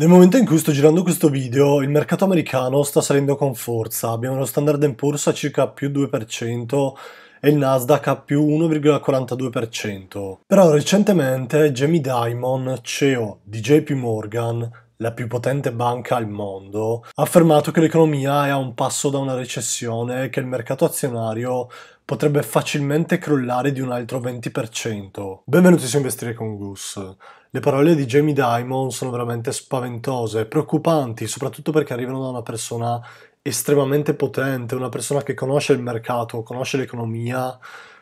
Nel momento in cui sto girando questo video, il mercato americano sta salendo con forza. Abbiamo lo Standard Poor's a circa più 2% e il Nasdaq a più 1,42%. Però recentemente Jamie Dimon, CEO di JP Morgan, la più potente banca al mondo, ha affermato che l'economia è a un passo da una recessione e che il mercato azionario potrebbe facilmente crollare di un altro 20%. Benvenuti su Investire con Gus. Le parole di Jamie Dimon sono veramente spaventose, preoccupanti, soprattutto perché arrivano da una persona estremamente potente, una persona che conosce il mercato, conosce l'economia,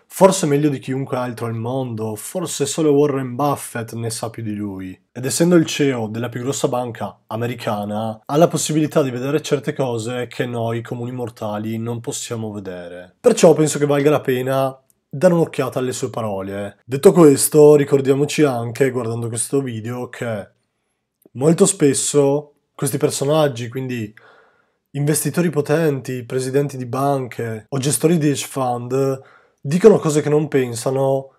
forse meglio di chiunque altro al mondo, forse solo Warren Buffett ne sa più di lui. Ed essendo il CEO della più grossa banca americana, ha la possibilità di vedere certe cose che noi comuni mortali non possiamo vedere. Perciò penso che valga la pena dare un'occhiata alle sue parole. Eh. Detto questo, ricordiamoci anche, guardando questo video, che molto spesso questi personaggi, quindi investitori potenti, presidenti di banche o gestori di hedge fund, dicono cose che non pensano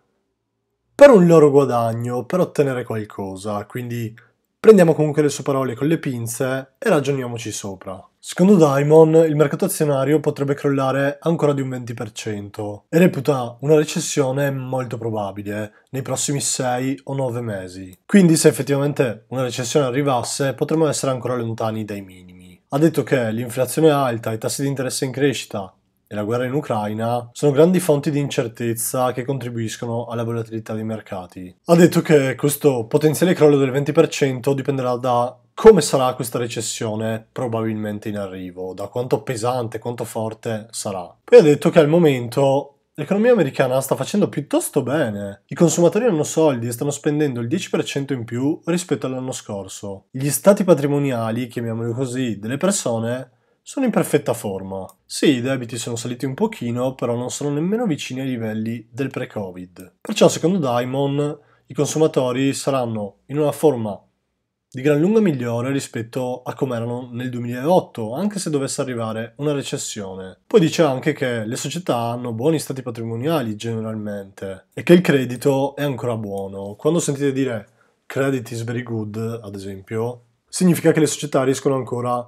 per un loro guadagno, per ottenere qualcosa. Quindi Prendiamo comunque le sue parole con le pinze e ragioniamoci sopra. Secondo Daimon, il mercato azionario potrebbe crollare ancora di un 20% e reputa una recessione molto probabile nei prossimi 6 o 9 mesi. Quindi se effettivamente una recessione arrivasse, potremmo essere ancora lontani dai minimi. Ha detto che l'inflazione alta, i tassi di interesse in crescita e la guerra in Ucraina sono grandi fonti di incertezza che contribuiscono alla volatilità dei mercati. Ha detto che questo potenziale crollo del 20% dipenderà da come sarà questa recessione probabilmente in arrivo, da quanto pesante, quanto forte sarà. Poi ha detto che al momento L'economia americana sta facendo piuttosto bene. I consumatori hanno soldi e stanno spendendo il 10% in più rispetto all'anno scorso. Gli stati patrimoniali, chiamiamoli così, delle persone sono in perfetta forma. Sì, i debiti sono saliti un pochino, però non sono nemmeno vicini ai livelli del pre-Covid. Perciò, secondo Daimon, i consumatori saranno in una forma di gran lunga migliore rispetto a come erano nel 2008, anche se dovesse arrivare una recessione. Poi dice anche che le società hanno buoni stati patrimoniali generalmente e che il credito è ancora buono. Quando sentite dire credit is very good, ad esempio, significa che le società riescono ancora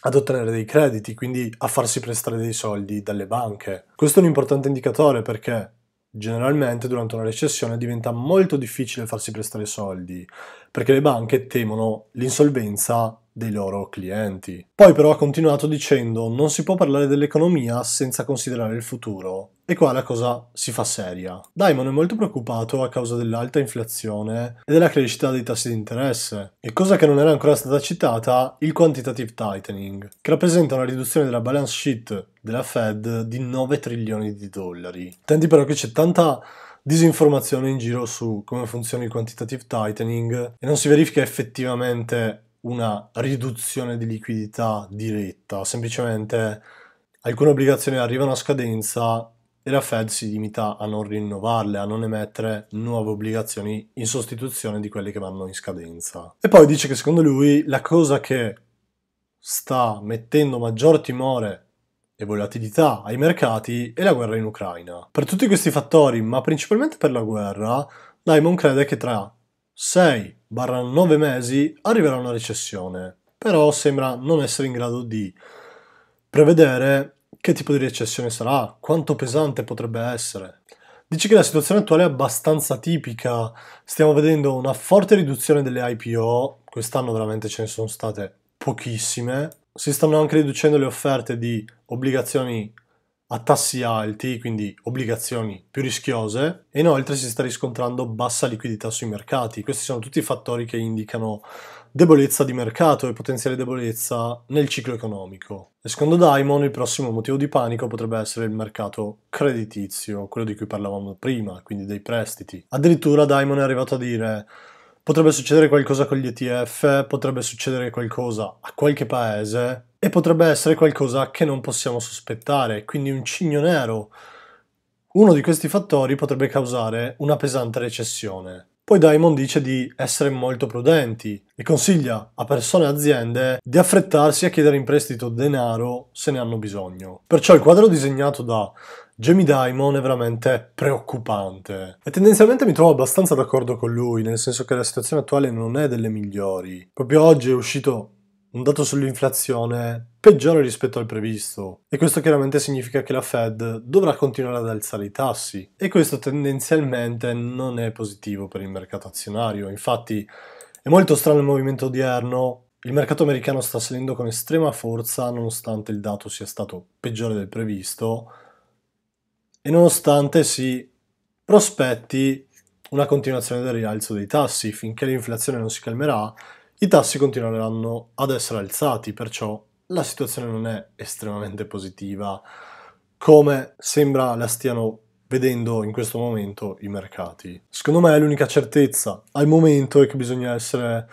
ad ottenere dei crediti, quindi a farsi prestare dei soldi dalle banche. Questo è un importante indicatore perché generalmente durante una recessione diventa molto difficile farsi prestare soldi, perché le banche temono l'insolvenza dei loro clienti. Poi però ha continuato dicendo non si può parlare dell'economia senza considerare il futuro e qua la cosa si fa seria. Diamond è molto preoccupato a causa dell'alta inflazione e della crescita dei tassi di interesse. E cosa che non era ancora stata citata, il quantitative tightening, che rappresenta una riduzione della balance sheet della Fed di 9 trilioni di dollari. Tenti però che c'è tanta disinformazione in giro su come funziona il quantitative tightening e non si verifica effettivamente una riduzione di liquidità diretta, semplicemente alcune obbligazioni arrivano a scadenza e la Fed si limita a non rinnovarle, a non emettere nuove obbligazioni in sostituzione di quelle che vanno in scadenza. E poi dice che secondo lui la cosa che sta mettendo maggior timore e volatilità ai mercati è la guerra in Ucraina. Per tutti questi fattori, ma principalmente per la guerra, Diamond crede che tra 6-9 mesi arriverà una recessione, però sembra non essere in grado di prevedere che tipo di recessione sarà? Quanto pesante potrebbe essere? Dici che la situazione attuale è abbastanza tipica, stiamo vedendo una forte riduzione delle IPO, quest'anno veramente ce ne sono state pochissime, si stanno anche riducendo le offerte di obbligazioni a tassi alti, quindi obbligazioni più rischiose, e inoltre si sta riscontrando bassa liquidità sui mercati. Questi sono tutti fattori che indicano debolezza di mercato e potenziale debolezza nel ciclo economico. E secondo Daimon il prossimo motivo di panico potrebbe essere il mercato creditizio, quello di cui parlavamo prima, quindi dei prestiti. Addirittura Daimon è arrivato a dire potrebbe succedere qualcosa con gli ETF, potrebbe succedere qualcosa a qualche paese, e potrebbe essere qualcosa che non possiamo sospettare, quindi un cigno nero. Uno di questi fattori potrebbe causare una pesante recessione. Poi Diamond dice di essere molto prudenti e consiglia a persone e aziende di affrettarsi a chiedere in prestito denaro se ne hanno bisogno. Perciò il quadro disegnato da Jamie Diamond è veramente preoccupante e tendenzialmente mi trovo abbastanza d'accordo con lui, nel senso che la situazione attuale non è delle migliori. Proprio oggi è uscito un dato sull'inflazione peggiore rispetto al previsto e questo chiaramente significa che la Fed dovrà continuare ad alzare i tassi e questo tendenzialmente non è positivo per il mercato azionario. Infatti è molto strano il movimento odierno, il mercato americano sta salendo con estrema forza nonostante il dato sia stato peggiore del previsto e nonostante si prospetti una continuazione del rialzo dei tassi finché l'inflazione non si calmerà i tassi continueranno ad essere alzati, perciò la situazione non è estremamente positiva come sembra la stiano vedendo in questo momento i mercati. Secondo me l'unica certezza al momento è che bisogna essere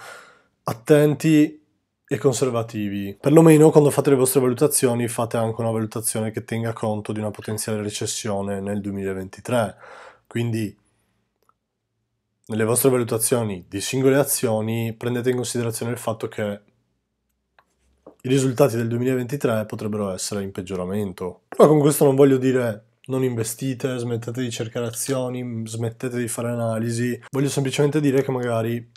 attenti e conservativi. Perlomeno quando fate le vostre valutazioni fate anche una valutazione che tenga conto di una potenziale recessione nel 2023. Quindi nelle vostre valutazioni di singole azioni prendete in considerazione il fatto che i risultati del 2023 potrebbero essere in peggioramento. Però con questo non voglio dire non investite, smettete di cercare azioni, smettete di fare analisi, voglio semplicemente dire che magari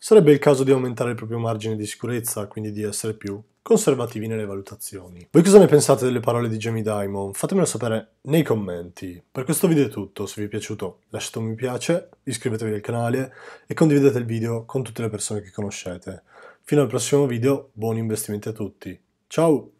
sarebbe il caso di aumentare il proprio margine di sicurezza, quindi di essere più conservativi nelle valutazioni. Voi cosa ne pensate delle parole di Jamie Dimon? Fatemelo sapere nei commenti. Per questo video è tutto, se vi è piaciuto lasciate un mi piace, iscrivetevi al canale e condividete il video con tutte le persone che conoscete. Fino al prossimo video, buoni investimenti a tutti. Ciao!